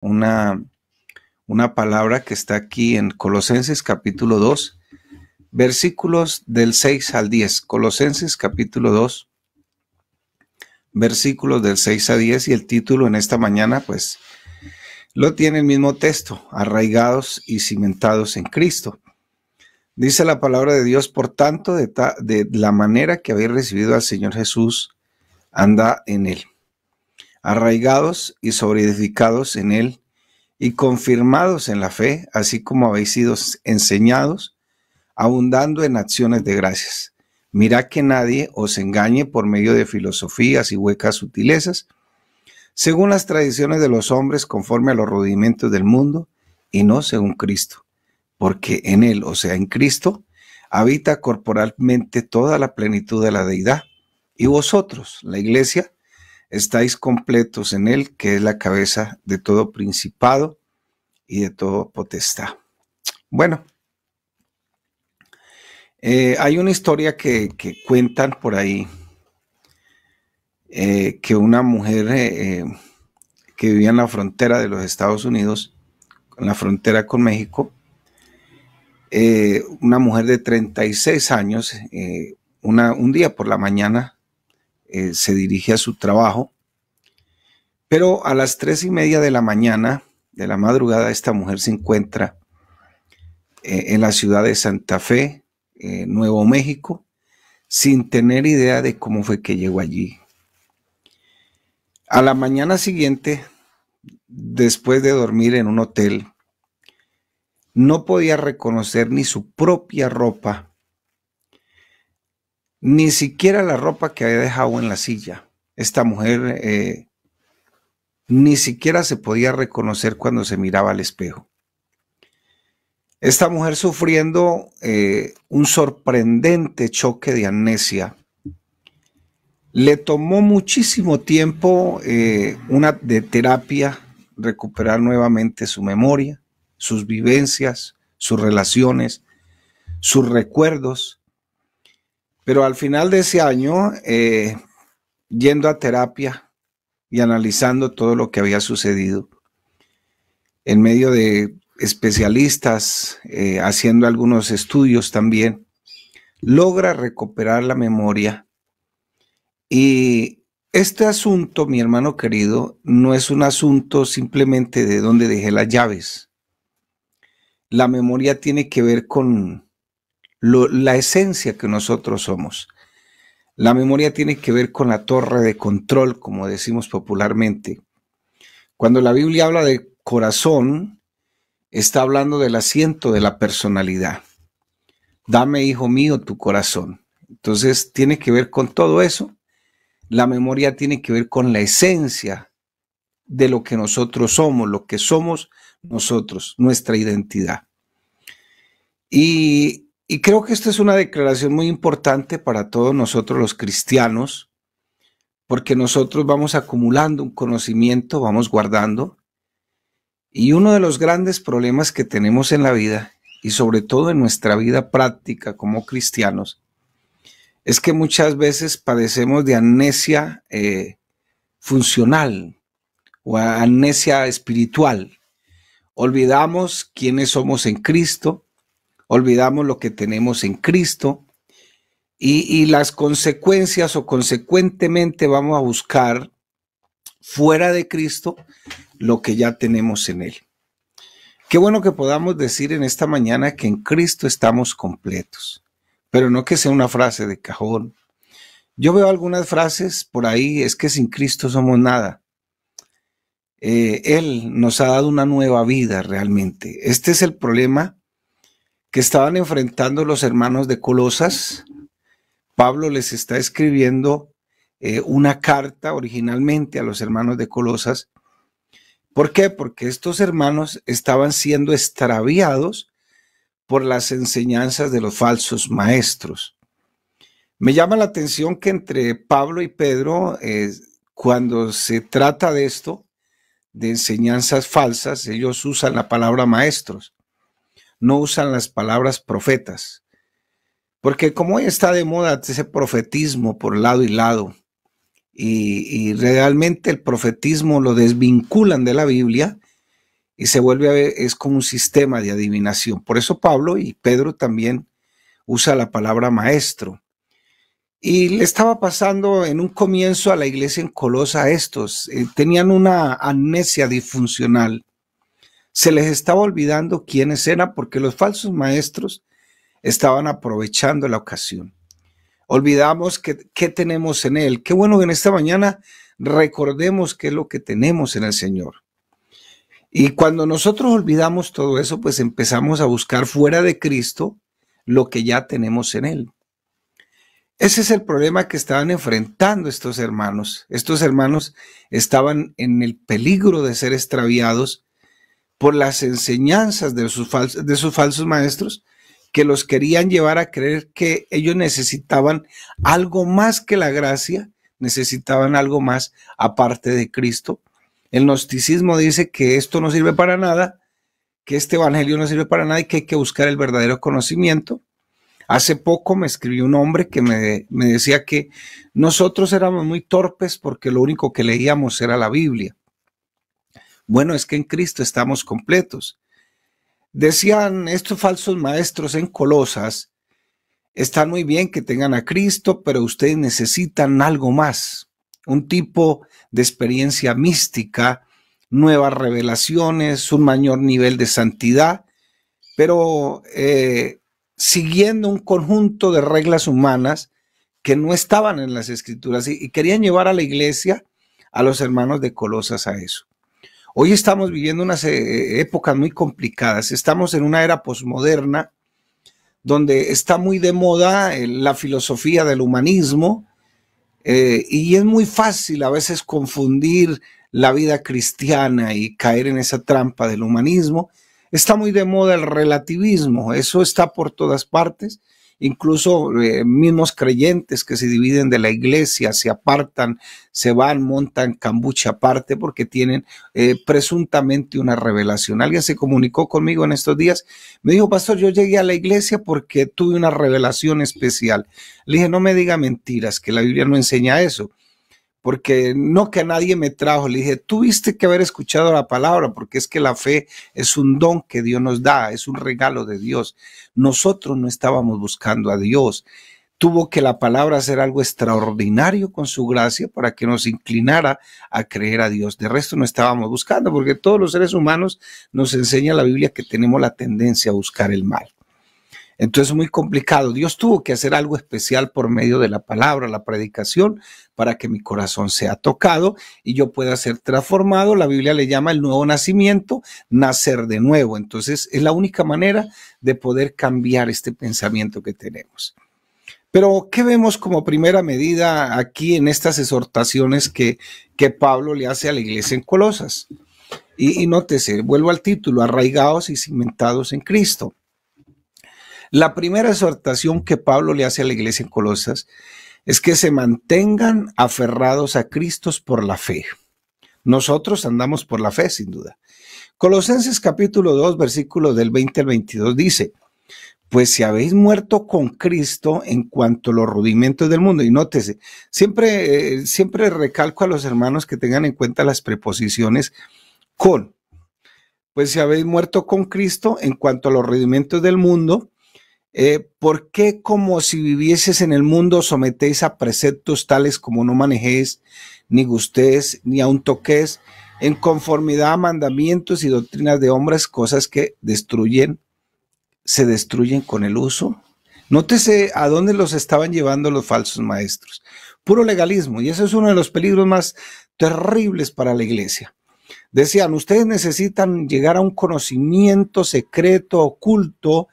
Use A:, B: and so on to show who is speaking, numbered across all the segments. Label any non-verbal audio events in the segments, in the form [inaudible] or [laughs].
A: una, una palabra que está aquí en Colosenses capítulo 2, versículos del 6 al 10. Colosenses capítulo 2, versículos del 6 a 10 y el título en esta mañana pues lo tiene el mismo texto, arraigados y cimentados en Cristo. Dice la palabra de Dios, por tanto, de, de la manera que habéis recibido al Señor Jesús, anda en él arraigados y sobreedificados en él y confirmados en la fe, así como habéis sido enseñados, abundando en acciones de gracias. Mirad que nadie os engañe por medio de filosofías y huecas sutilezas, según las tradiciones de los hombres, conforme a los rudimentos del mundo, y no según Cristo, porque en Él, o sea, en Cristo, habita corporalmente toda la plenitud de la deidad, y vosotros, la iglesia, estáis completos en Él, que es la cabeza de todo principado y de todo potestad. Bueno, eh, hay una historia que, cuentan por ahí, eh, que una mujer eh, que vivía en la frontera de los Estados Unidos, en la frontera con México, una mujer de 36 años, un día por la mañana eh, se dirige a su trabajo. Pero a las tres y media de la mañana, de la madrugada, esta mujer se encuentra eh, en la ciudad de Santa Fe, eh, Nuevo México, sin tener idea de cómo fue que llegó allí. A la mañana siguiente, después de dormir en un hotel, no podía reconocer ni su propia ropa ni siquiera la ropa que había dejado en la silla. Esta mujer eh, ni siquiera se podía reconocer cuando se miraba al espejo. Esta mujer sufriendo eh, un sorprendente choque de amnesia. Le tomó muchísimo tiempo eh, una de terapia recuperar nuevamente su memoria, sus vivencias, sus relaciones, sus recuerdos. Pero al final de ese año, eh, yendo a terapia y analizando todo lo que había sucedido, en medio de especialistas eh, haciendo algunos estudios también, logra recuperar la memoria. Y este asunto, mi hermano querido, no es un asunto simplemente de dónde dejé las llaves. La memoria tiene que ver con la esencia que nosotros somos. La memoria tiene que ver con la torre de control, como decimos popularmente. Cuando la Biblia habla de corazón, está hablando del asiento de la personalidad. Dame, hijo mío, tu corazón. Entonces, tiene que ver con todo eso. La memoria tiene que ver con la esencia de lo que nosotros somos, lo que somos nosotros, nuestra identidad. Y y creo que esta es una declaración muy importante para todos nosotros los cristianos, porque nosotros vamos acumulando un conocimiento, vamos guardando. Y uno de los grandes problemas que tenemos en la vida, y sobre todo en nuestra vida práctica como cristianos, es que muchas veces padecemos de amnesia eh, funcional o amnesia espiritual. Olvidamos quiénes somos en Cristo, olvidamos lo que tenemos en Cristo y, las consecuencias o consecuentemente vamos a buscar fuera de Cristo lo que ya tenemos en Él. Qué bueno que podamos decir en esta mañana que en Cristo estamos completos, pero no que sea una frase de cajón. Yo veo algunas frases por ahí, es que sin Cristo somos nada. Eh, él nos ha dado una nueva vida realmente. Este es el problema que estaban enfrentando los hermanos de Colosas. Pablo les está escribiendo eh, una carta originalmente a los hermanos de Colosas. ¿Por qué? Porque estos hermanos estaban siendo extraviados por las enseñanzas de los falsos maestros. Me llama la atención que entre Pablo y Pedro, eh, cuando se trata de esto, de enseñanzas falsas, ellos usan la palabra maestros no usan las palabras profetas. Porque como hoy está de moda ese profetismo por lado y lado, y, realmente el profetismo lo desvinculan de la Biblia y se vuelve a ver, es como un sistema de adivinación. Por eso Pablo y Pedro también usa la palabra maestro. Y le estaba pasando en un comienzo a la iglesia en Colosa estos. Eh, tenían una amnesia disfuncional se les estaba olvidando quiénes eran porque los falsos maestros estaban aprovechando la ocasión. Olvidamos qué tenemos en Él. Qué bueno que en esta mañana recordemos qué es lo que tenemos en el Señor. Y cuando nosotros olvidamos todo eso, pues empezamos a buscar fuera de Cristo lo que ya tenemos en Él. Ese es el problema que estaban enfrentando estos hermanos. Estos hermanos estaban en el peligro de ser extraviados por las enseñanzas de sus, falsos, maestros que los querían llevar a creer que ellos necesitaban algo más que la gracia, necesitaban algo más aparte de Cristo. El gnosticismo dice que esto no sirve para nada, que este evangelio no sirve para nada y que hay que buscar el verdadero conocimiento. Hace poco me escribió un hombre que me decía que nosotros éramos muy torpes porque lo único que leíamos era la Biblia. Bueno, es que en Cristo estamos completos. Decían estos falsos maestros en Colosas, está muy bien que tengan a Cristo, pero ustedes necesitan algo más, un tipo de experiencia mística, nuevas revelaciones, un mayor nivel de santidad, pero eh, siguiendo un conjunto de reglas humanas que no estaban en las escrituras y querían llevar a la iglesia, a los hermanos de Colosas a eso. Hoy estamos viviendo unas eh, épocas muy complicadas. Estamos en una era posmoderna donde está muy de moda eh, la filosofía del humanismo eh, y es muy fácil a veces confundir la vida cristiana y caer en esa trampa del humanismo. Está muy de moda el relativismo, eso está por todas partes incluso eh, mismos creyentes que se dividen de la iglesia, se apartan, se van, montan cambucha aparte porque tienen eh, presuntamente una revelación. Alguien se comunicó conmigo en estos días, me dijo, pastor, yo llegué a la iglesia porque tuve una revelación especial. Le dije, no me diga mentiras, que la Biblia no enseña eso porque no que a nadie me trajo, le dije, tuviste que haber escuchado la palabra, porque es que la fe es un don que Dios nos da, es un regalo de Dios. Nosotros no estábamos buscando a Dios. Tuvo que la palabra hacer algo extraordinario con su gracia para que nos inclinara a creer a Dios. De resto no estábamos buscando, porque todos los seres humanos nos enseña la Biblia que tenemos la tendencia a buscar el mal. Entonces es muy complicado. Dios tuvo que hacer algo especial por medio de la palabra, la predicación, para que mi corazón sea tocado y yo pueda ser transformado. La Biblia le llama el nuevo nacimiento, nacer de nuevo. Entonces es la única manera de poder cambiar este pensamiento que tenemos. Pero, ¿qué vemos como primera medida aquí en estas exhortaciones que, que Pablo le hace a la iglesia en Colosas? Y, y, nótese, vuelvo al título, arraigados y cimentados en Cristo. La primera exhortación que Pablo le hace a la iglesia en Colosas es que se mantengan aferrados a Cristo por la fe. Nosotros andamos por la fe, sin duda. Colosenses capítulo 2, versículo del 20 al 22 dice, pues si habéis muerto con Cristo en cuanto a los rudimentos del mundo, y nótese, siempre, eh, siempre recalco a los hermanos que tengan en cuenta las preposiciones con, pues si habéis muerto con Cristo en cuanto a los rudimentos del mundo, eh, ¿Por qué como si vivieses en el mundo sometéis a preceptos tales como no manejéis, ni gustéis, ni aun toquéis, en conformidad a mandamientos y doctrinas de hombres, cosas que destruyen, se destruyen con el uso? Nótese a dónde los estaban llevando los falsos maestros. Puro legalismo, y eso es uno de los peligros más terribles para la iglesia. Decían, ustedes necesitan llegar a un conocimiento secreto, oculto,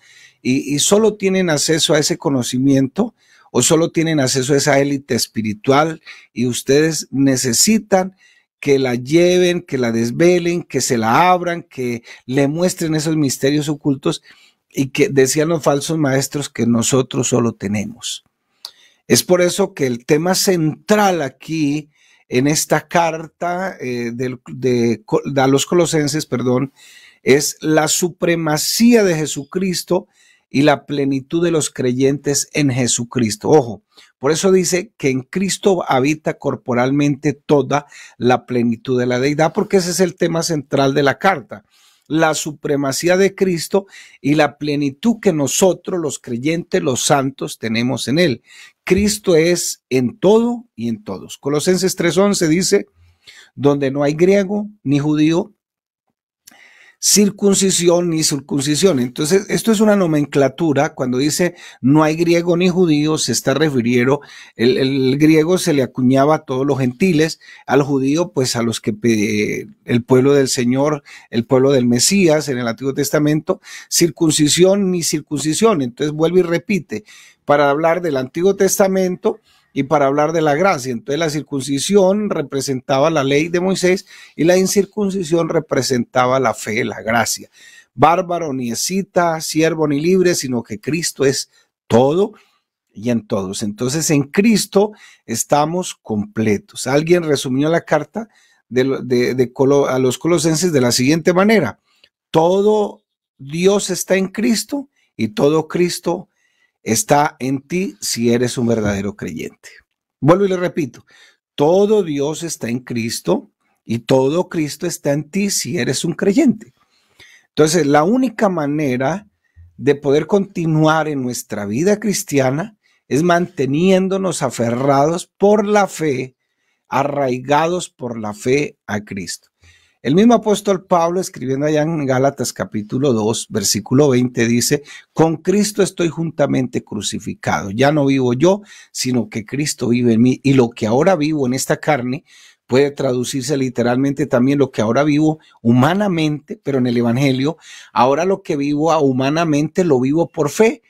A: y, solo tienen acceso a ese conocimiento o solo tienen acceso a esa élite espiritual y ustedes necesitan que la lleven, que la desvelen, que se la abran, que le muestren esos misterios ocultos y que decían los falsos maestros que nosotros solo tenemos. Es por eso que el tema central aquí en esta carta eh, de, los colosenses, perdón, es la supremacía de Jesucristo y la plenitud de los creyentes en Jesucristo. Ojo, por eso dice que en Cristo habita corporalmente toda la plenitud de la deidad, porque ese es el tema central de la carta la supremacía de Cristo y la plenitud que nosotros, los creyentes, los santos, tenemos en Él. Cristo es en todo y en todos. Colosenses 3:11 dice, donde no hay griego ni judío, circuncisión ni circuncisión. Entonces, esto es una nomenclatura. Cuando dice no hay griego ni judío, se está refiriendo, el, griego se le acuñaba a todos los gentiles, al judío, pues a los que el pueblo del Señor, el pueblo del Mesías en el Antiguo Testamento, circuncisión ni circuncisión. Entonces, vuelve y repite, para hablar del Antiguo Testamento, y para hablar de la gracia. Entonces la circuncisión representaba la ley de Moisés y la incircuncisión representaba la fe, la gracia. Bárbaro ni escita, siervo ni libre, sino que Cristo es todo y en todos. Entonces en Cristo estamos completos. Alguien resumió la carta de, a los colosenses de la siguiente manera. Todo Dios está en Cristo y todo Cristo está en ti si eres un verdadero creyente. Vuelvo y le repito, todo Dios está en Cristo y todo Cristo está en ti si eres un creyente. Entonces, la única manera de poder continuar en nuestra vida cristiana es manteniéndonos aferrados por la fe, arraigados por la fe a Cristo. El mismo apóstol Pablo, escribiendo allá en Gálatas capítulo 2, versículo 20, dice, con Cristo estoy juntamente crucificado. Ya no vivo yo, sino que Cristo vive en mí. Y lo que ahora vivo en esta carne puede traducirse literalmente también lo que ahora vivo humanamente, pero en el Evangelio, ahora lo que vivo humanamente lo vivo por fe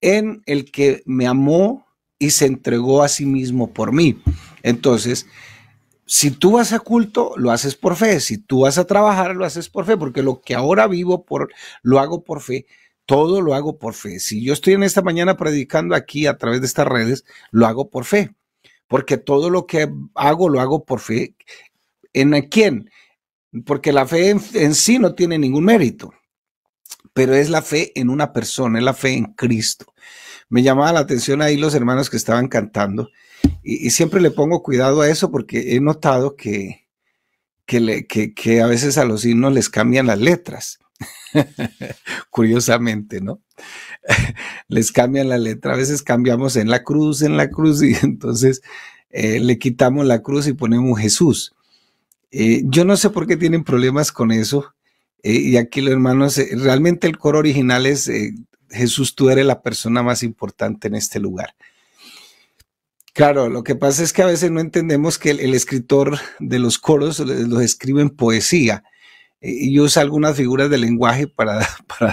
A: en el que me amó y se entregó a sí mismo por mí. Entonces, si tú vas a culto, lo haces por fe. Si tú vas a trabajar, lo haces por fe, porque lo que ahora vivo por, lo hago por fe. Todo lo hago por fe. Si yo estoy en esta mañana predicando aquí a través de estas redes, lo hago por fe. Porque todo lo que hago, lo hago por fe. ¿En quién? Porque la fe en, en sí no tiene ningún mérito, pero es la fe en una persona, es la fe en Cristo. Me llamaba la atención ahí los hermanos que estaban cantando y, siempre le pongo cuidado a eso porque he notado que, a veces a los himnos les cambian las letras. [laughs] Curiosamente, ¿no? [laughs] les cambian la letra. A veces cambiamos en la cruz, en la cruz, [laughs] y entonces eh, le quitamos la cruz y ponemos Jesús. Eh, yo no sé por qué tienen problemas con eso. Eh, y aquí los hermanos, realmente el coro original es Jesús, tú eres la persona más importante en este lugar. Claro, lo que pasa es que a veces no entendemos que el, escritor de los coros los escribe en poesía e, y usa algunas figuras de lenguaje [laughs] para,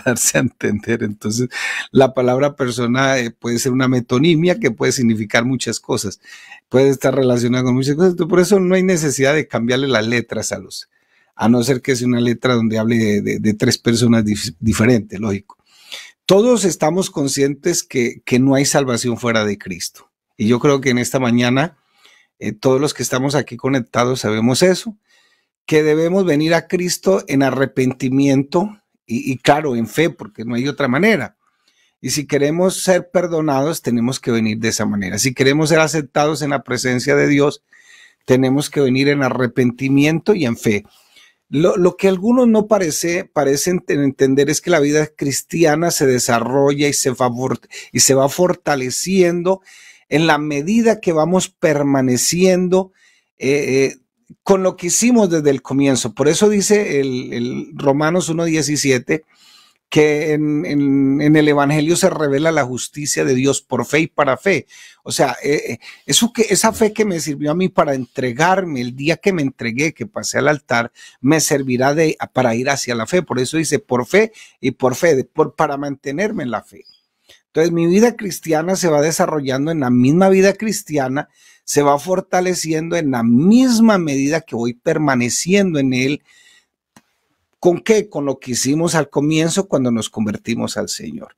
A: darse a entender. Entonces, la palabra persona eh, puede ser una metonimia que puede significar muchas cosas, puede estar relacionada con muchas cosas. Por eso no hay necesidad de cambiarle las letras a los, a no ser que sea una letra donde hable de, tres personas diferentes, lógico. Todos estamos conscientes que no hay salvación fuera de Cristo y yo creo que en esta mañana eh, todos los que estamos aquí conectados sabemos eso, que debemos venir a Cristo en arrepentimiento y, claro, en fe, porque no hay otra manera. Y si queremos ser perdonados, tenemos que venir de esa manera. Si queremos ser aceptados en la presencia de Dios, tenemos que venir en arrepentimiento y en fe. Lo, que algunos no parece, parecen entender es que la vida cristiana se desarrolla y se, y se va fortaleciendo en la medida que vamos permaneciendo eh, eh, con lo que hicimos desde el comienzo. Por eso dice el, el Romanos 1.17 que en, el Evangelio se revela la justicia de Dios por fe y para fe. O sea, eh, eso que, esa fe que me sirvió a mí para entregarme el día que me entregué, que pasé al altar, me servirá de, para ir hacia la fe. Por eso dice por fe y por fe, por, para mantenerme en la fe. Entonces mi vida cristiana se va desarrollando en la misma vida cristiana, se va fortaleciendo en la misma medida que voy permaneciendo en él. ¿Con qué? Con lo que hicimos al comienzo cuando nos convertimos al Señor.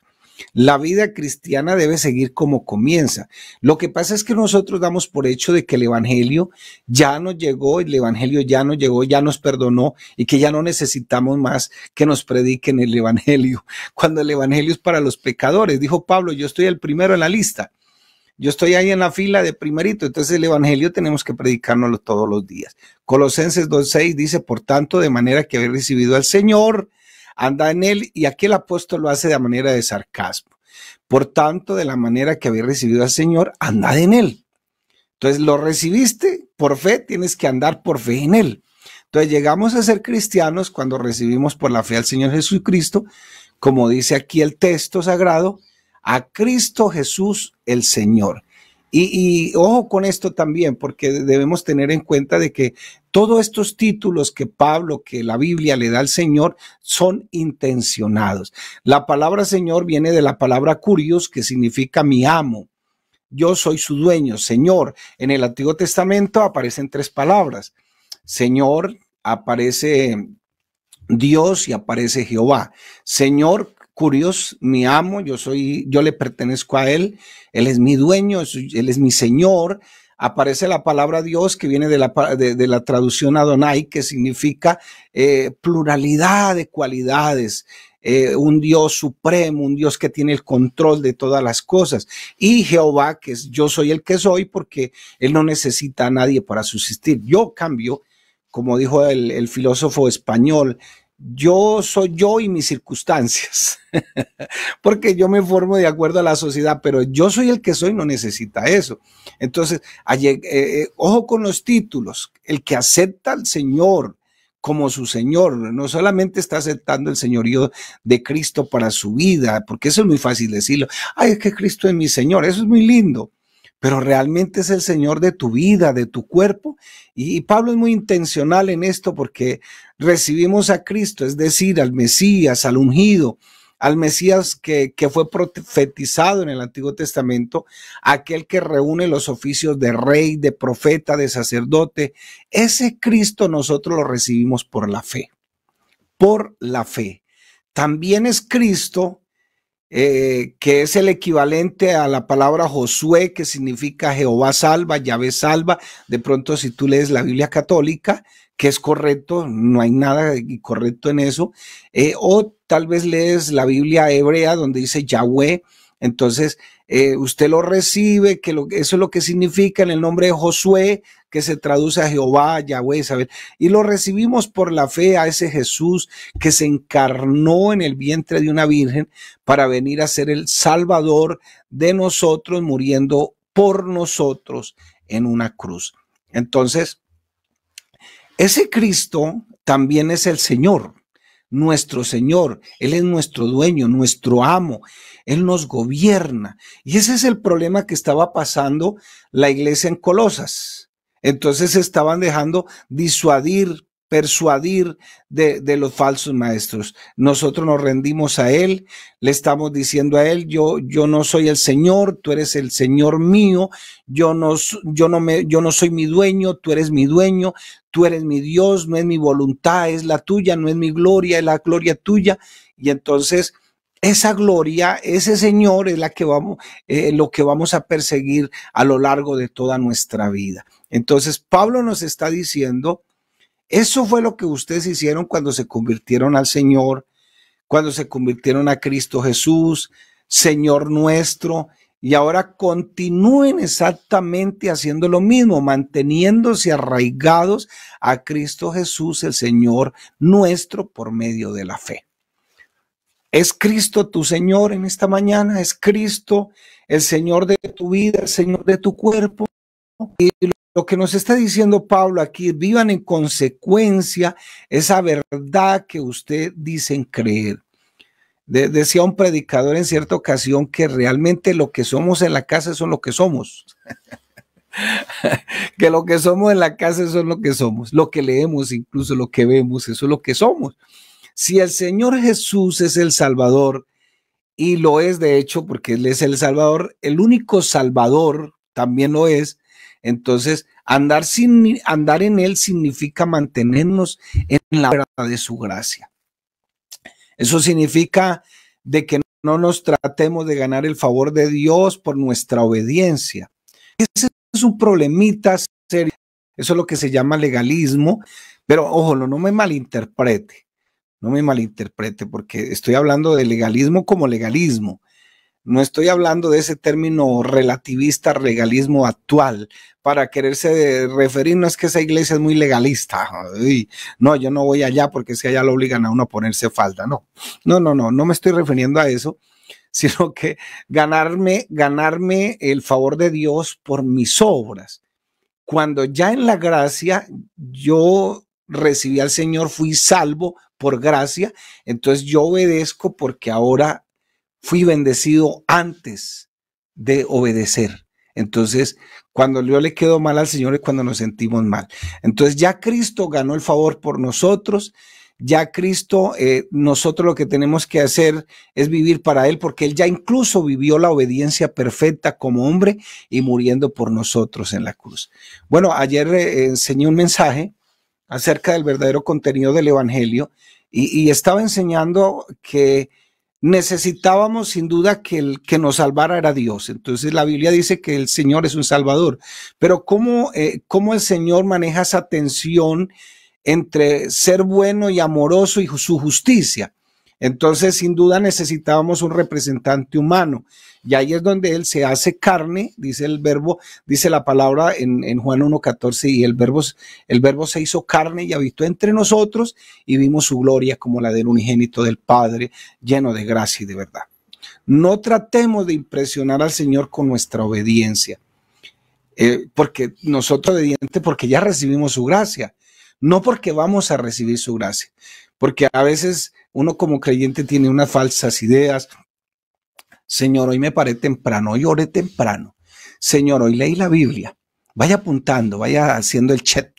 A: La vida cristiana debe seguir como comienza. Lo que pasa es que nosotros damos por hecho de que el Evangelio ya nos llegó, el Evangelio ya nos llegó, ya nos perdonó y que ya no necesitamos más que nos prediquen el Evangelio, [laughs] cuando el Evangelio es para los pecadores. Dijo Pablo, yo estoy el primero en la lista. Yo estoy ahí en la fila de primerito, entonces el Evangelio tenemos que predicárnoslo todos los días. Colosenses 2.6 dice, por tanto, de manera que haber recibido al Señor, anda en él y aquí el apóstol lo hace de manera de sarcasmo. Por tanto, de la manera que habéis recibido al Señor, andad en él. Entonces, lo recibiste por fe, tienes que andar por fe en él. Entonces, llegamos a ser cristianos cuando recibimos por la fe al Señor Jesucristo, como dice aquí el texto sagrado, a Cristo Jesús el Señor. Y, ojo con esto también, porque debemos tener en cuenta de que todos estos títulos que Pablo, que la Biblia le da al Señor, son intencionados. La palabra Señor viene de la palabra curios, que significa mi amo. Yo soy su dueño, Señor. En el Antiguo Testamento aparecen tres palabras. Señor, aparece Dios y aparece Jehová. Señor Curios, mi amo, yo soy, yo le pertenezco a él, él es mi dueño, él es mi señor. Aparece la palabra Dios que viene de la, de, la traducción Adonai, que significa eh, pluralidad de cualidades, eh, un Dios supremo, un Dios que tiene el control de todas las cosas. Y Jehová, que es yo soy el que soy, porque Él no necesita a nadie para subsistir. Yo cambio, como dijo el, el filósofo español yo soy yo y mis circunstancias, [laughs] porque yo me formo de acuerdo a la sociedad, pero yo soy el que soy, no necesita eso. Entonces, eh, eh, ojo con los títulos, el que acepta al Señor como su Señor, no solamente está aceptando el señorío de Cristo para su vida, porque eso es muy fácil decirlo, ay, es que Cristo es mi Señor, eso es muy lindo, pero realmente es el Señor de tu vida, de tu cuerpo. Y, Pablo es muy intencional en esto porque recibimos a Cristo, es decir, al Mesías, al ungido, al Mesías que, que fue profetizado en el Antiguo Testamento, aquel que reúne los oficios de rey, de profeta, de sacerdote. Ese Cristo nosotros lo recibimos por la fe, por la fe. También es Cristo eh, que es el equivalente a la palabra Josué, que significa Jehová salva, Yahvé salva. De pronto, si tú lees la Biblia católica, que es correcto, no hay nada correcto en eso. Eh, o tal vez lees la Biblia hebrea, donde dice Yahweh, entonces, eh, usted lo recibe, que eso es lo que significa en el nombre de Josué, que se traduce a Jehová, Yahweh, Isabel. Y lo recibimos por la fe a ese Jesús que se encarnó en el vientre de una virgen para venir a ser el Salvador de nosotros, muriendo por nosotros en una cruz. Entonces, ese Cristo también es el Señor nuestro Señor, Él es nuestro dueño, nuestro amo, Él nos gobierna. Y ese es el problema que estaba pasando la iglesia en Colosas. Entonces estaban dejando disuadir persuadir de, los falsos maestros. Nosotros nos rendimos a Él, le estamos diciendo a Él, yo, yo no soy el Señor, tú eres el Señor mío, yo no, yo, no me, yo no soy mi dueño, tú eres mi dueño, tú eres mi Dios, no es mi voluntad, es la tuya, no es mi gloria, es la gloria tuya. Y entonces esa gloria, ese Señor es la que vamos, eh, lo que vamos a perseguir a lo largo de toda nuestra vida. Entonces, Pablo nos está diciendo eso fue lo que ustedes hicieron cuando se convirtieron al Señor, cuando se convirtieron a Cristo Jesús, Señor nuestro. Y ahora continúen exactamente haciendo lo mismo, manteniéndose arraigados a Cristo Jesús, el Señor nuestro, por medio de la fe. ¿Es Cristo tu Señor en esta mañana? ¿Es Cristo el Señor de tu vida, el Señor de tu cuerpo? Lo que nos está diciendo Pablo aquí, vivan en consecuencia esa verdad que usted dicen creer. decía un predicador en cierta ocasión que realmente lo que somos en la casa son lo que somos. [laughs] que lo que somos en la casa son lo que somos. Lo que leemos, incluso lo que vemos, eso es lo que somos. Si el Señor Jesús es el Salvador, y lo es de hecho porque Él es el Salvador, el único Salvador también lo es, entonces, andar, sin, andar en Él significa mantenernos en la verdad de su gracia. Eso significa de que no nos tratemos de ganar el favor de Dios por nuestra obediencia. Ese es un problemita serio. Eso es lo que se llama legalismo. Pero ojo, no me malinterprete. No me malinterprete porque estoy hablando de legalismo como legalismo. No estoy hablando de ese término relativista, legalismo actual, para quererse eh, referir, no es que esa iglesia es muy legalista. no, yo no voy allá porque si allá lo obligan a uno a ponerse falda. No, no, no, no, no me estoy refiriendo a eso, [laughs] sino que ganarme, ganarme el favor de Dios por mis obras. Cuando ya en la gracia yo recibí al Señor, fui salvo por gracia, entonces yo obedezco porque ahora fui bendecido antes de obedecer. Entonces, cuando yo le quedo mal al Señor es cuando nos sentimos mal. Entonces, ya Cristo ganó el favor por nosotros. Ya Cristo, eh, nosotros lo que tenemos que hacer es vivir para Él, porque Él ya incluso vivió la obediencia perfecta como hombre y muriendo por nosotros en la cruz. Bueno, ayer eh, enseñé un mensaje acerca del verdadero contenido del Evangelio y estaba enseñando que necesitábamos sin duda que el que nos salvara era Dios. Entonces la Biblia dice que el Señor es un salvador, pero ¿cómo, eh, cómo el Señor maneja esa tensión entre ser bueno y amoroso y su justicia? Entonces, sin duda necesitábamos un representante humano. Y ahí es donde él se hace carne, dice el verbo, dice la palabra en, Juan 1.14, y el verbo, el verbo se hizo carne y habitó entre nosotros y vimos su gloria como la del unigénito del Padre, lleno de gracia y de verdad. No tratemos de impresionar al Señor con nuestra obediencia, eh, porque nosotros obedientes, porque ya recibimos su gracia, no porque vamos a recibir su gracia, porque a veces uno como creyente tiene unas falsas ideas. Señor, hoy me paré temprano, hoy oré temprano. Señor, hoy leí la Biblia. Vaya apuntando, vaya haciendo el chat,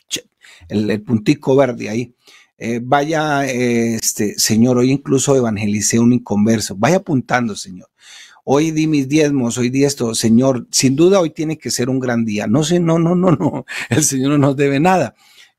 A: el, puntico verde ahí. Eh, vaya, eh, este, Señor, hoy incluso evangelicé un inconverso. Vaya apuntando, Señor. Hoy di mis diezmos, hoy di esto, Señor. Sin duda hoy tiene que ser un gran día. No sé, no, no, no, no. [laughs] El Señor no nos debe nada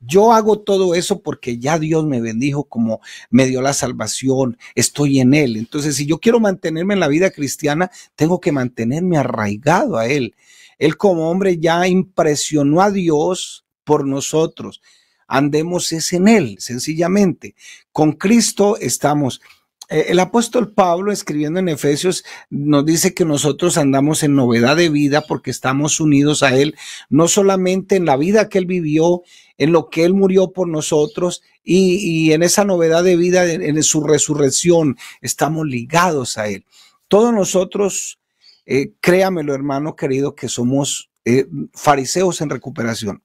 A: yo hago todo eso porque ya Dios me bendijo como me dio la salvación, estoy en Él. Entonces, si yo quiero mantenerme en la vida cristiana, tengo que mantenerme arraigado a Él. Él como hombre ya impresionó a Dios por nosotros. Andemos es en Él, sencillamente. Con Cristo estamos eh, el apóstol Pablo, escribiendo en Efesios, nos dice que nosotros andamos en novedad de vida porque estamos unidos a Él, no solamente en la vida que Él vivió, en lo que Él murió por nosotros y, en esa novedad de vida, en, su resurrección, estamos ligados a Él. Todos nosotros, eh, créamelo hermano querido, que somos eh, fariseos en recuperación.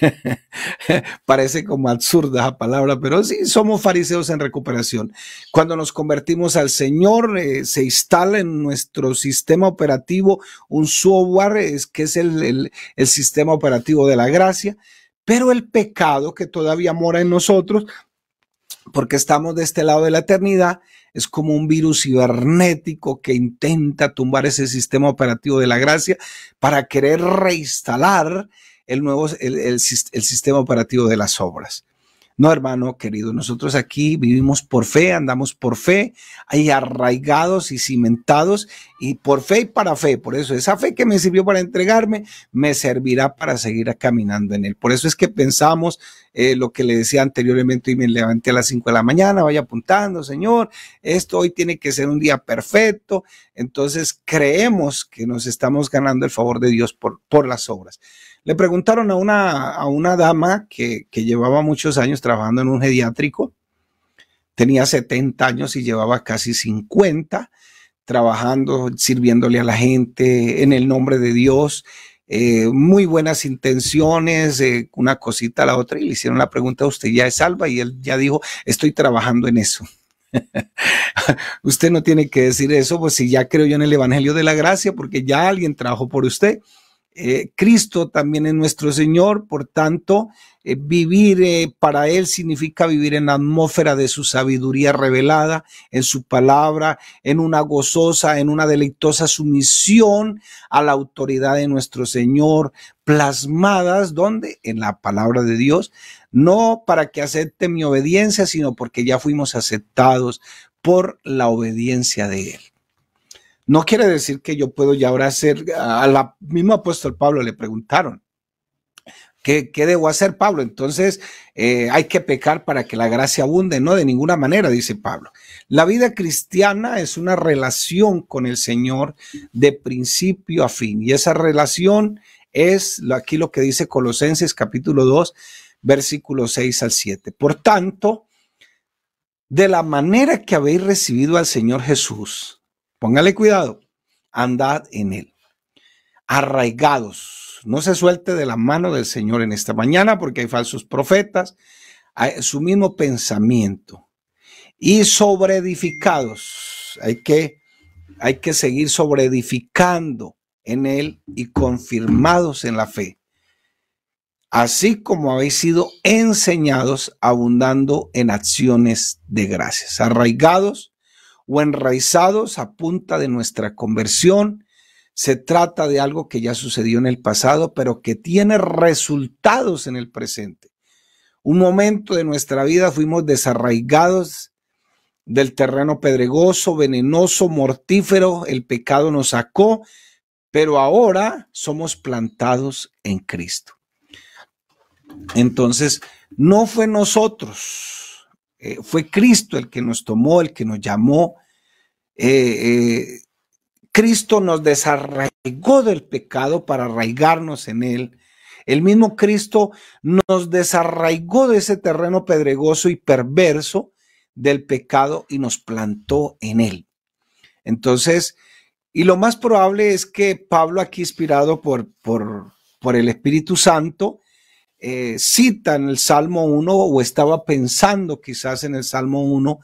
A: [laughs] Parece como absurda la palabra, pero sí somos fariseos en recuperación. Cuando nos convertimos al Señor, eh, se instala en nuestro sistema operativo un software que es el, el sistema operativo de la gracia, pero el pecado que todavía mora en nosotros, porque estamos de este lado de la eternidad, es como un virus cibernético que intenta tumbar ese sistema operativo de la gracia para querer reinstalar el nuevo, el, sistema operativo de las obras. No, hermano querido, nosotros aquí vivimos por fe, andamos por fe, ahí arraigados y cimentados y por fe y para fe. Por eso esa fe que me sirvió para entregarme me servirá para seguir caminando en él. Por eso es que pensamos eh, lo que le decía anteriormente y me levanté a las 5 de la mañana, vaya apuntando, Señor, esto hoy tiene que ser un día perfecto. Entonces creemos que nos estamos ganando el favor de Dios por, por las obras. Le preguntaron a una, a una dama que, llevaba muchos años trabajando en un pediátrico, tenía 70 años y llevaba casi 50 trabajando, sirviéndole a la gente en el nombre de Dios, eh, muy buenas intenciones, eh, una cosita a la otra, y le hicieron la pregunta, ¿usted ya es salva? Y él ya dijo, estoy trabajando en eso. [laughs] usted no tiene que decir eso, pues si ya creo yo en el Evangelio de la Gracia, porque ya alguien trabajó por usted. Eh, Cristo también es nuestro Señor, por tanto, eh, vivir eh, para Él significa vivir en la atmósfera de su sabiduría revelada, en su palabra, en una gozosa, en una deleitosa sumisión a la autoridad de nuestro Señor, plasmadas, donde En la palabra de Dios, no para que acepte mi obediencia, sino porque ya fuimos aceptados por la obediencia de Él. No quiere decir que yo puedo ya ahora hacer, a la misma apóstol Pablo le preguntaron, ¿Qué, debo hacer, Pablo? Entonces, eh, hay que pecar para que la gracia abunde. No, de ninguna manera, dice Pablo. La vida cristiana es una relación con el Señor de principio a fin. Y esa relación es aquí lo que dice Colosenses capítulo 2, versículos 6 al 7. Por tanto, de la manera que habéis recibido al Señor Jesús, póngale cuidado, andad en él, arraigados. No se suelte de la mano del Señor en esta mañana porque hay falsos profetas, su mismo pensamiento. Y sobre edificados, hay que, hay que seguir sobre edificando en él y confirmados en la fe así como habéis sido enseñados abundando en acciones de gracias, arraigados o enraizados a punta de nuestra conversión. Se trata de algo que ya sucedió en el pasado, pero que tiene resultados en el presente. Un momento de nuestra vida fuimos desarraigados del terreno pedregoso, venenoso, mortífero, el pecado nos sacó, pero ahora somos plantados en Cristo. Entonces, no fue nosotros, eh, fue Cristo el que nos tomó, el que nos llamó. Eh, eh, Cristo nos desarraigó del pecado para arraigarnos en él. El mismo Cristo nos desarraigó de ese terreno pedregoso y perverso del pecado y nos plantó en él. Entonces, y lo más probable es que Pablo aquí inspirado por el Espíritu Santo, eh, cita en el Salmo 1 o estaba pensando quizás en el Salmo 1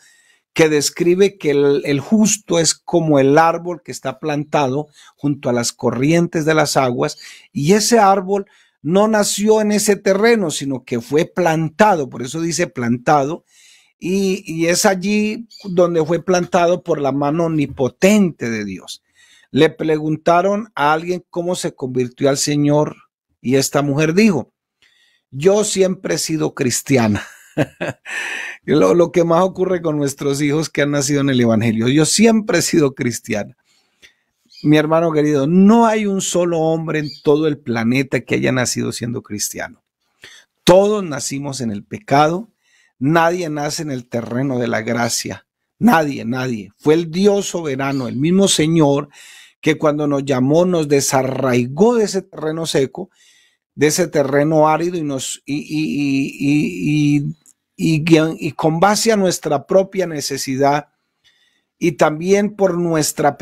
A: que describe que el, justo es como el árbol que está plantado junto a las corrientes de las aguas y ese árbol no nació en ese terreno, sino que fue plantado, por eso dice plantado, y, y es allí donde fue plantado por la mano omnipotente de Dios. Le preguntaron a alguien cómo se convirtió al Señor y esta mujer dijo, yo siempre he sido cristiana. [laughs] lo, que más ocurre con nuestros hijos que han nacido en el Evangelio. Yo siempre he sido cristiana. Mi hermano querido, no hay un solo hombre en todo el planeta que haya nacido siendo cristiano. Todos nacimos en el pecado. Nadie nace en el terreno de la gracia. Nadie, nadie. Fue el Dios soberano, el mismo Señor, que cuando nos llamó nos desarraigó de ese terreno seco de ese terreno árido y, nos, y, con base a nuestra propia necesidad y también por nuestra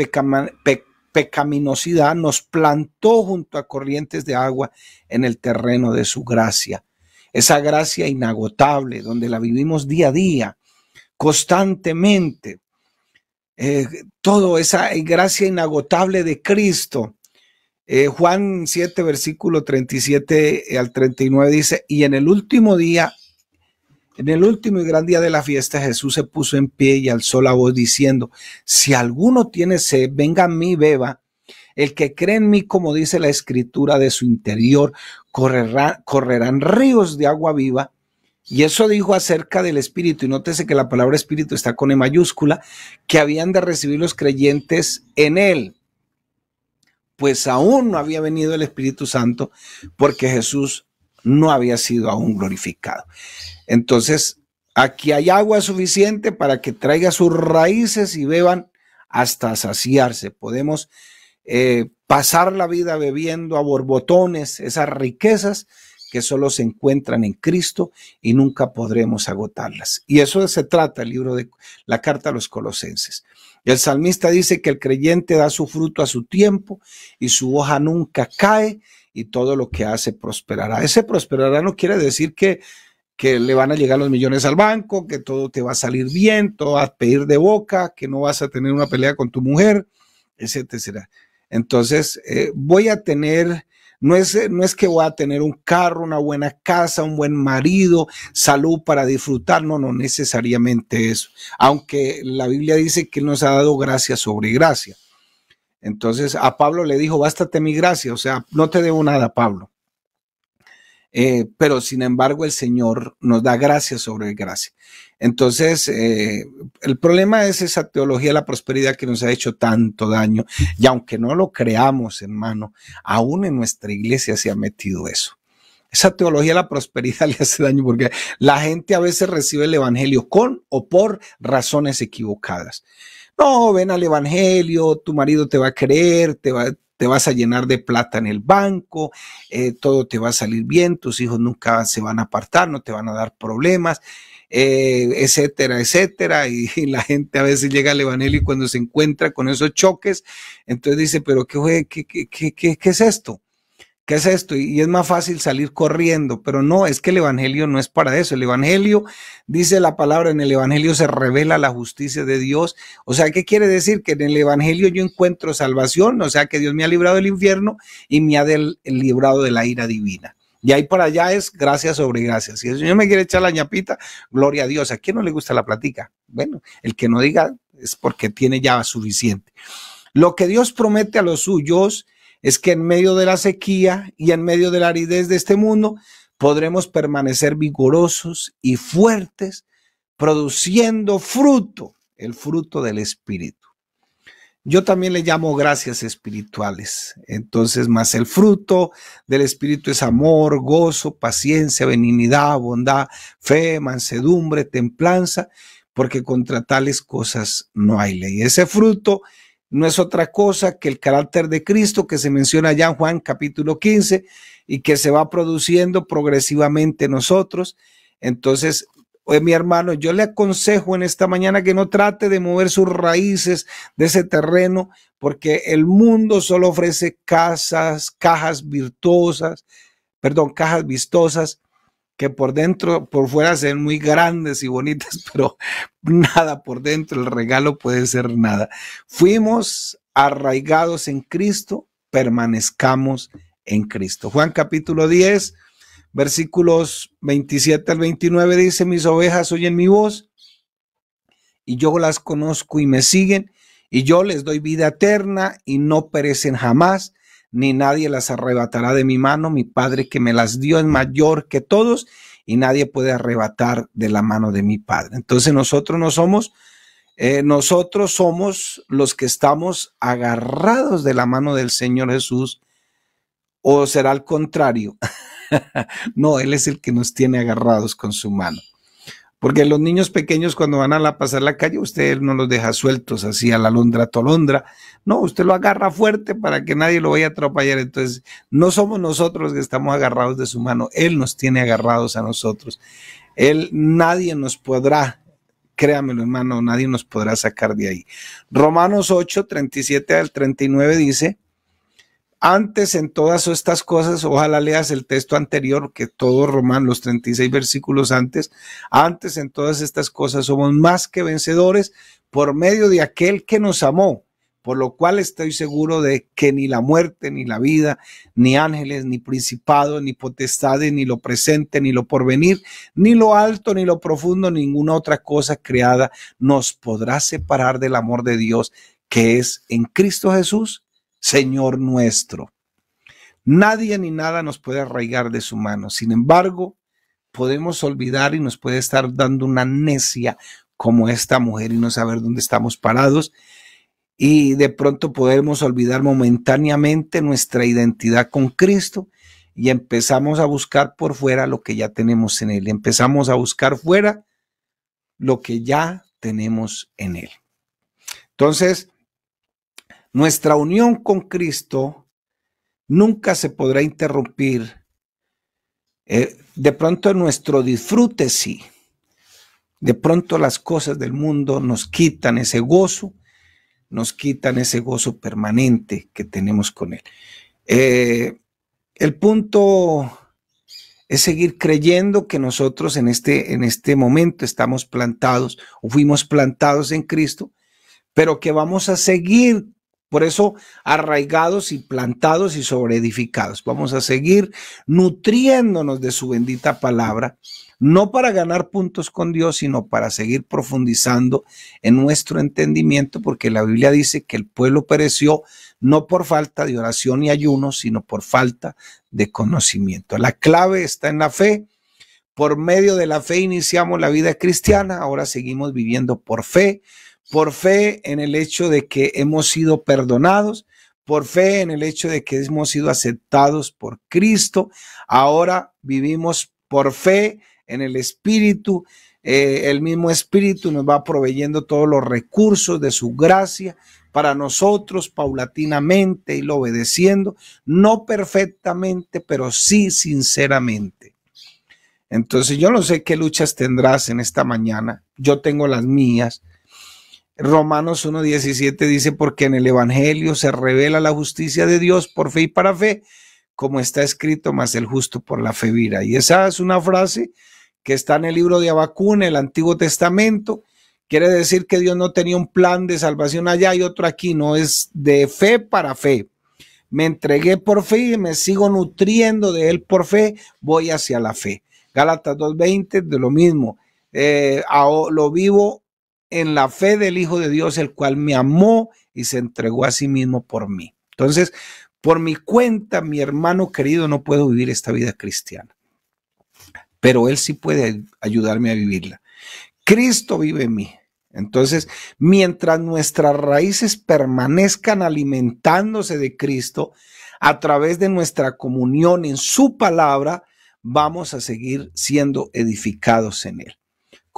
A: pecaminosidad nos plantó junto a corrientes de agua en el terreno de su gracia. Esa gracia inagotable donde la vivimos día a día, constantemente. Eh, todo esa gracia inagotable de Cristo eh, Juan 7, versículo 37 eh, al 39 dice, y en el último día, en el último y gran día de la fiesta, Jesús se puso en pie y alzó la voz diciendo, si alguno tiene sed, venga a mí, beba. El que cree en mí, como dice la escritura, de su interior correrá, correrán ríos de agua viva. Y eso dijo acerca del Espíritu, y nótese que la palabra Espíritu está con E mayúscula, que habían de recibir los creyentes en él pues aún no había venido el Espíritu Santo porque Jesús no había sido aún glorificado. Entonces, aquí hay agua suficiente para que traiga sus raíces y beban hasta saciarse. Podemos eh, pasar la vida bebiendo a borbotones esas riquezas que solo se encuentran en Cristo y nunca podremos agotarlas. Y eso se trata el libro de la carta a los colosenses. El salmista dice que el creyente da su fruto a su tiempo y su hoja nunca cae y todo lo que hace prosperará. Ese prosperará no quiere decir que, le van a llegar los millones al banco, que todo te va a salir bien, todo va a pedir de boca, que no vas a tener una pelea con tu mujer, etcétera. Entonces, eh, voy a tener no es, eh, no es que voy a tener un carro, una buena casa, un buen marido, salud para disfrutar, no, no necesariamente eso. Aunque la Biblia dice que nos ha dado gracia sobre gracia. Entonces a Pablo le dijo, bástate mi gracia, o sea, no te debo nada, Pablo. Eh, pero sin embargo el Señor nos da gracia sobre gracia. Entonces, eh, el problema es esa teología de la prosperidad que nos ha hecho tanto daño y aunque no lo creamos, hermano, aún en nuestra iglesia se ha metido eso. Esa teología de la prosperidad [laughs] le hace daño porque la gente a veces recibe el Evangelio con o por razones equivocadas. No, ven al Evangelio, tu marido te va a creer, te va, a te vas a llenar de plata en el banco, eh, todo te va a salir bien, tus hijos nunca se van a apartar, no te van a dar problemas, eh, etcétera, etcétera. [laughs] Y, la gente a veces llega al Evangelio y cuando se encuentra con esos choques, entonces dice, pero ¿qué, qué es esto? ¿Qué es esto? Y es más fácil salir corriendo, pero no, es que el Evangelio no es para eso. El Evangelio, dice la palabra, en el Evangelio se revela la justicia de Dios. O sea, ¿qué quiere decir? Que en el Evangelio yo encuentro salvación, o sea, que Dios me ha librado del infierno y me ha librado de la ira divina. Y ahí para allá es gracias sobre gracias. Si el Señor me quiere echar la ñapita, gloria a Dios. ¿A quién no le gusta la plática? Bueno, el que no diga es porque tiene ya suficiente. Lo que Dios promete a los suyos es que en medio de la sequía y en medio de la aridez de este mundo, podremos permanecer vigorosos y fuertes, produciendo fruto, el fruto del Espíritu. Yo también le llamo gracias espirituales. Entonces, más el fruto del Espíritu es amor, gozo, paciencia, benignidad, bondad, fe, mansedumbre, templanza, porque contra tales cosas no hay ley. Ese fruto no es otra cosa que el carácter de Cristo que se menciona ya en Juan capítulo 15 y que se va produciendo progresivamente nosotros. Entonces, eh, mi hermano, yo le aconsejo en esta mañana que no trate de mover sus raíces de ese terreno, porque el mundo solo ofrece casas, cajas virtuosas, perdón, cajas vistosas, que por dentro, por fuera se ven muy grandes y bonitas, [laughs] pero nada por dentro, el regalo puede ser nada. Fuimos arraigados en Cristo, permanezcamos en Cristo. Juan capítulo 10, versículos 27 al 29 dice, mis ovejas oyen mi voz y yo las conozco y me siguen y yo les doy vida eterna y no perecen jamás ni nadie las arrebatará de mi mano. Mi Padre que me las dio es mayor que todos y nadie puede arrebatar de la mano de mi Padre. Entonces nosotros no somos, eh, nosotros somos los que estamos agarrados de la mano del Señor Jesús o será al contrario. [laughs] no, Él es el que nos tiene agarrados con su mano. Porque los niños pequeños cuando van a la, pasar la calle, usted no los deja sueltos así a la londra tolondra. No, usted lo agarra fuerte para que nadie lo vaya a atropellar. Entonces, no somos nosotros los que estamos agarrados de su mano. Él nos tiene agarrados a nosotros. Él, nadie nos podrá, créamelo hermano, nadie nos podrá sacar de ahí. Romanos 8, 37 al 39 dice, antes en todas estas cosas, ojalá leas el texto anterior, que todo Román, los 36 versículos antes, antes en todas estas cosas somos más que vencedores por medio de aquel que nos amó, por lo cual estoy seguro de que ni la muerte, ni la vida, ni ángeles, ni principados, ni potestades, ni lo presente, ni lo porvenir, ni lo alto, ni lo profundo, ninguna otra cosa creada nos podrá separar del amor de Dios que es en Cristo Jesús, Señor nuestro. Nadie ni nada nos puede arraigar de su mano. Sin embargo, podemos olvidar y nos puede estar dando una necia como esta mujer y no saber dónde estamos parados. Y de pronto podemos olvidar momentáneamente nuestra identidad con Cristo y empezamos a buscar por fuera lo que ya tenemos en Él. Empezamos a buscar fuera lo que ya tenemos en Él. Entonces, nuestra unión con Cristo nunca se podrá interrumpir. Eh, de pronto nuestro disfrute sí. De pronto las cosas del mundo nos quitan ese gozo, nos quitan ese gozo permanente que tenemos con Él. Eh, el punto es seguir creyendo que nosotros en este, en este momento estamos plantados o fuimos plantados en Cristo, pero que vamos a seguir por eso, arraigados y plantados y sobreedificados. Vamos a seguir nutriéndonos de su bendita palabra, no para ganar puntos con Dios, sino para seguir profundizando en nuestro entendimiento, porque la Biblia dice que el pueblo pereció no por falta de oración y ayuno, sino por falta de conocimiento. La clave está en la fe. Por medio de la fe iniciamos la vida cristiana, ahora seguimos viviendo por fe por fe en el hecho de que hemos sido perdonados, por fe en el hecho de que hemos sido aceptados por Cristo. Ahora vivimos por fe en el Espíritu. Eh, el mismo Espíritu nos va proveyendo todos los recursos de su gracia para nosotros paulatinamente y lo obedeciendo, no perfectamente, pero sí sinceramente. Entonces yo no sé qué luchas tendrás en esta mañana, yo tengo las mías, Romanos 1.17 dice, porque en el Evangelio se revela la justicia de Dios por fe y para fe, como está escrito, más el justo por la fe vira. Y esa es una frase que está en el libro de Abacú, el Antiguo Testamento. Quiere decir que Dios no tenía un plan de salvación allá y otro aquí, no es de fe para fe. Me entregué por fe y me sigo nutriendo de él por fe, voy hacia la fe. Gálatas 2.20 de lo mismo. Eh, lo vivo en la fe del Hijo de Dios, el cual me amó y se entregó a sí mismo por mí. Entonces, por mi cuenta, mi hermano querido, no puedo vivir esta vida cristiana, pero Él sí puede ayudarme a vivirla. Cristo vive en mí. Entonces, mientras nuestras raíces permanezcan alimentándose de Cristo a través de nuestra comunión en su palabra, vamos a seguir siendo edificados en Él.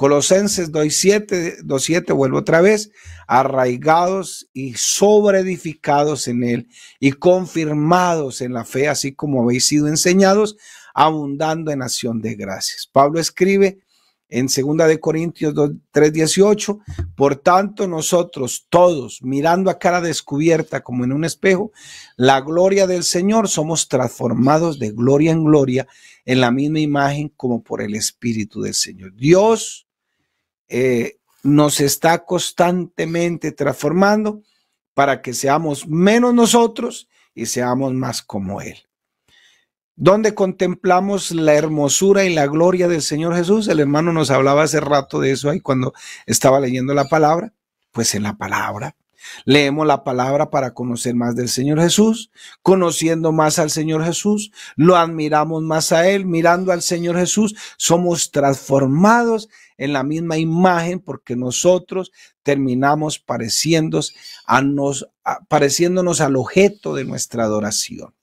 A: Colosenses 2.7, 2.7, vuelvo otra vez, arraigados y sobreedificados en él y confirmados en la fe, así como habéis sido enseñados, abundando en acción de gracias. Pablo escribe en 2 de Corintios 3:18, por tanto nosotros todos, mirando a cara descubierta como en un espejo, la gloria del Señor, somos transformados de gloria en gloria en la misma imagen como por el Espíritu del Señor. Dios eh, nos está constantemente transformando para que seamos menos nosotros y seamos más como Él. Donde contemplamos la hermosura y la gloria del Señor Jesús, el hermano nos hablaba hace rato de eso ahí cuando estaba leyendo la palabra, pues en la palabra. Leemos la palabra para conocer más del Señor Jesús, conociendo más al Señor Jesús, lo admiramos más a Él, mirando al Señor Jesús, somos transformados en la misma imagen porque nosotros terminamos pareciéndonos a, nos, pareciéndonos al objeto de nuestra adoración.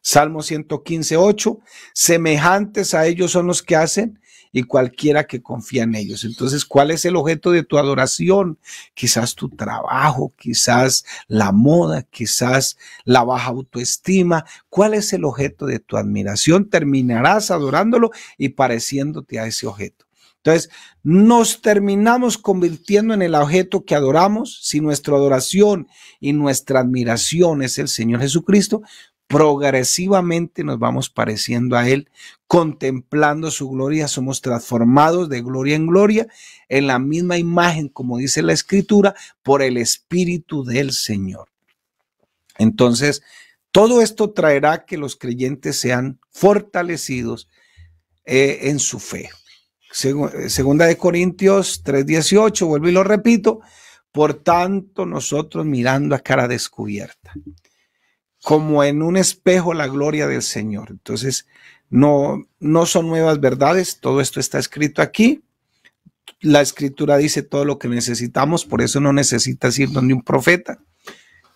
A: Salmo 115, 8, semejantes a ellos son los que hacen y cualquiera que confía en ellos. Entonces, ¿cuál es el objeto de tu adoración? Quizás tu trabajo, quizás la moda, quizás la baja autoestima. ¿Cuál es el objeto de tu admiración? Terminarás adorándolo y pareciéndote a ese objeto. Entonces, nos terminamos convirtiendo en el objeto que adoramos si nuestra adoración y nuestra admiración es el Señor Jesucristo. Progresivamente nos vamos pareciendo a Él, contemplando su gloria, somos transformados de gloria en gloria en la misma imagen, como dice la Escritura, por el Espíritu del Señor. Entonces, todo esto traerá que los creyentes sean fortalecidos eh, en su fe. Eh, segunda de Corintios 3:18, vuelvo y lo repito, por tanto nosotros mirando a cara descubierta, como en un espejo la gloria del Señor. Entonces, no, no son nuevas verdades, todo esto está escrito aquí. La escritura dice todo lo que necesitamos, por eso no necesitas ir donde un profeta.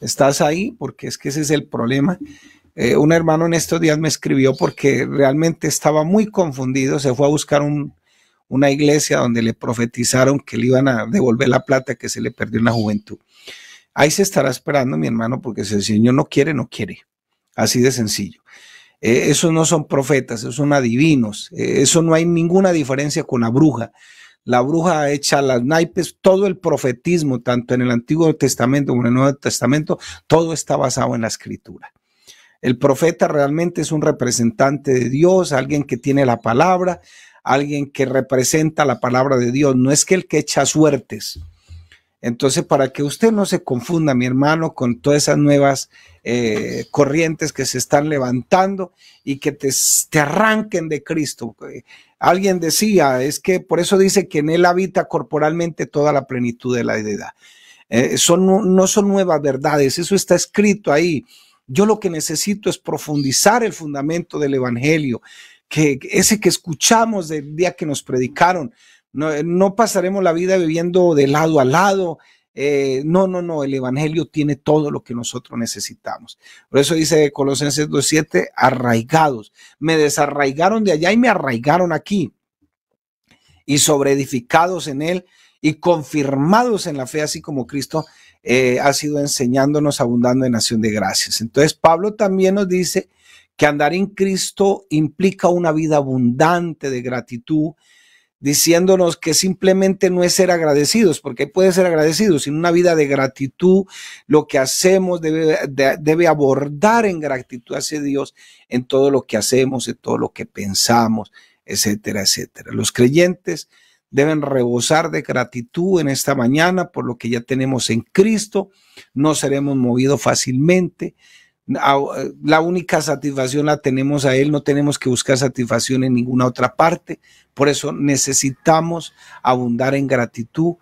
A: Estás ahí porque es que ese es el problema. Eh, un hermano en estos días me escribió porque realmente estaba muy confundido, se fue a buscar un, una iglesia donde le profetizaron que le iban a devolver la plata que se le perdió en la juventud. Ahí se estará esperando, mi hermano, porque si el Señor no quiere, no quiere. Así de sencillo. E, esos no son profetas, esos son adivinos. E, eso no hay ninguna diferencia con la bruja. La bruja echa las naipes, todo el profetismo, tanto en el Antiguo Testamento como en el Nuevo Testamento, todo está basado en la escritura. El profeta realmente es un representante de Dios, alguien que tiene la palabra, alguien que representa la palabra de Dios, no es que el que echa suertes. Entonces, para que usted no se confunda, mi hermano, con todas esas nuevas eh, corrientes que se están levantando y que te, te, arranquen de Cristo. Eh, alguien decía, es que por eso dice que en Él habita corporalmente toda la plenitud de la edad. Eh, son, no son nuevas verdades, eso está escrito ahí. Yo lo que necesito es profundizar el fundamento del Evangelio, que ese que escuchamos del día que nos predicaron. No, eh, pasaremos la vida viviendo de lado a lado. Eh, no, no, no, el Evangelio tiene todo lo que nosotros necesitamos. Por eso dice Colosenses 2.7, arraigados. Me desarraigaron de allá y me arraigaron aquí. Y sobre edificados en él y confirmados en la fe, así como Cristo eh, ha sido enseñándonos abundando en nación de gracias. Entonces Pablo también nos dice que andar en Cristo implica una vida abundante de gratitud, diciéndonos que simplemente no es ser agradecidos, porque puede ser agradecido, sino una vida de gratitud, lo que hacemos debe, debe abordar en gratitud hacia Dios en todo lo que hacemos, en todo lo que pensamos, etcétera, etcétera. Los creyentes deben rebosar de gratitud en esta mañana por lo que ya tenemos en Cristo, no seremos movidos fácilmente, la única satisfacción la tenemos a Él, no tenemos que buscar satisfacción en ninguna otra parte. Por eso necesitamos abundar en gratitud.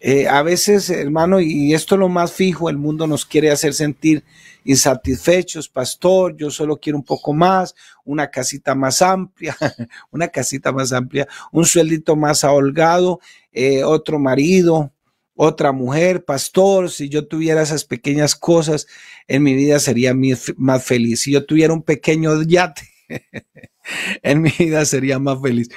A: Eh, a veces, hermano, y esto es lo más fijo, el mundo nos quiere hacer sentir insatisfechos, pastor, yo solo quiero un poco más, una casita más amplia, [laughs] una casita más amplia, un sueldito más aholgado eh, otro marido, otra mujer, pastor, si yo tuviera esas pequeñas cosas en mi vida sería más feliz. Si yo tuviera un pequeño yate [laughs] en mi vida sería más feliz.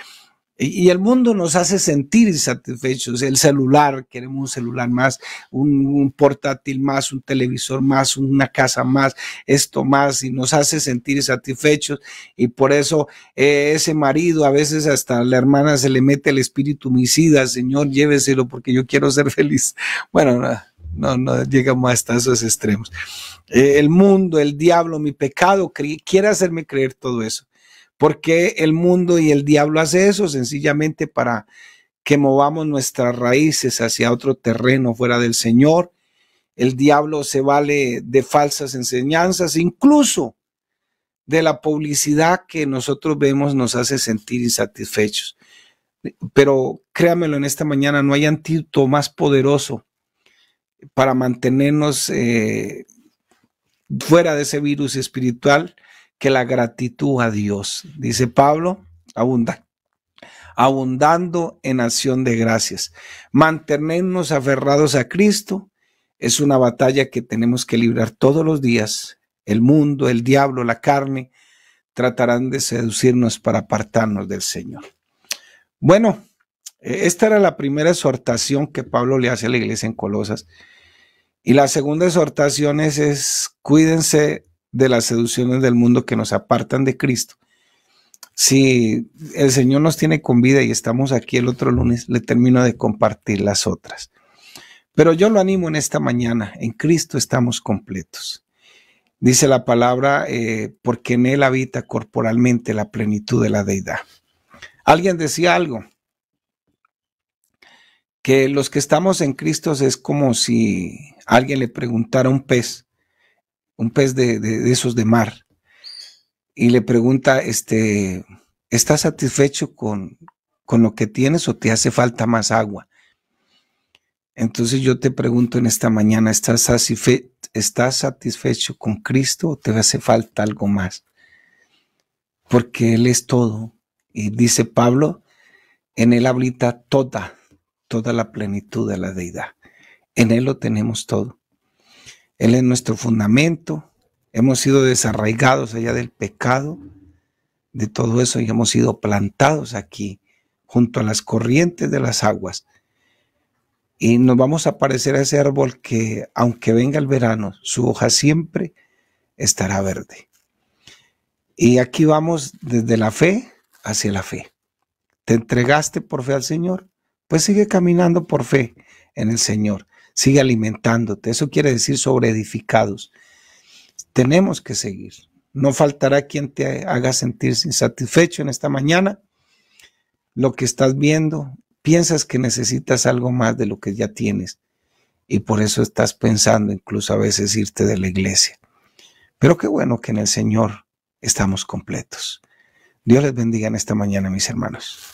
A: Y el mundo nos hace sentir insatisfechos. El celular, queremos un celular más, un, portátil más, un televisor más, una casa más, esto más, y nos hace sentir satisfechos, Y por eso eh, ese marido, a veces hasta la hermana se le mete el espíritu homicida, Señor, lléveselo porque yo quiero ser feliz. Bueno, no, no, llegamos hasta esos extremos. Eh, el mundo, el diablo, mi pecado, quiere hacerme creer todo eso. ¿Por qué el mundo y el diablo hace eso? Sencillamente para que movamos nuestras raíces hacia otro terreno fuera del Señor. El diablo se vale de falsas enseñanzas, incluso de la publicidad que nosotros vemos nos hace sentir insatisfechos. Pero créamelo, en esta mañana no hay antídoto más poderoso para mantenernos eh, fuera de ese virus espiritual que la gratitud a Dios. Dice Pablo, abunda, abundando en acción de gracias. Mantenernos aferrados a Cristo es una batalla que tenemos que librar todos los días. El mundo, el diablo, la carne tratarán de seducirnos para apartarnos del Señor. Bueno, e, esta era la primera exhortación que Pablo le hace a la iglesia en Colosas. Y la segunda exhortación es, es cuídense de las seducciones del mundo que nos apartan de Cristo. Si el Señor nos tiene con vida y estamos aquí el otro lunes, le termino de compartir las otras. Pero yo lo animo en esta mañana, en Cristo estamos completos. Dice la palabra, eh, porque en Él habita corporalmente la plenitud de la deidad. Alguien decía algo, que los que estamos en Cristo es como si alguien le preguntara a un pez, un pez de, esos de mar, y le pregunta, este, ¿estás satisfecho con, lo que tienes o te hace falta más agua? Entonces yo te pregunto en esta mañana, ¿estás, ¿estás satisfecho con Cristo o te hace falta algo más? Porque Él es todo. Y dice Pablo, en Él habita toda, toda la plenitud de la deidad. En Él lo tenemos todo. Él es nuestro fundamento. Hemos sido desarraigados allá del pecado, de todo eso, y hemos sido plantados aquí, junto a las corrientes de las aguas. Y nos vamos a parecer a ese árbol que, aunque venga el verano, su hoja siempre estará verde. Y aquí vamos desde la fe hacia la fe. ¿Te entregaste por fe al Señor? Pues sigue caminando por fe en el Señor sigue alimentándote. Eso quiere decir sobre edificados. Tenemos que seguir. No faltará quien te haga sentir insatisfecho en esta mañana. Lo que estás viendo, piensas que necesitas algo más de lo que ya tienes y por eso estás pensando incluso a veces irte de la iglesia. Pero qué bueno que en el Señor estamos completos. Dios les bendiga en esta mañana, mis hermanos.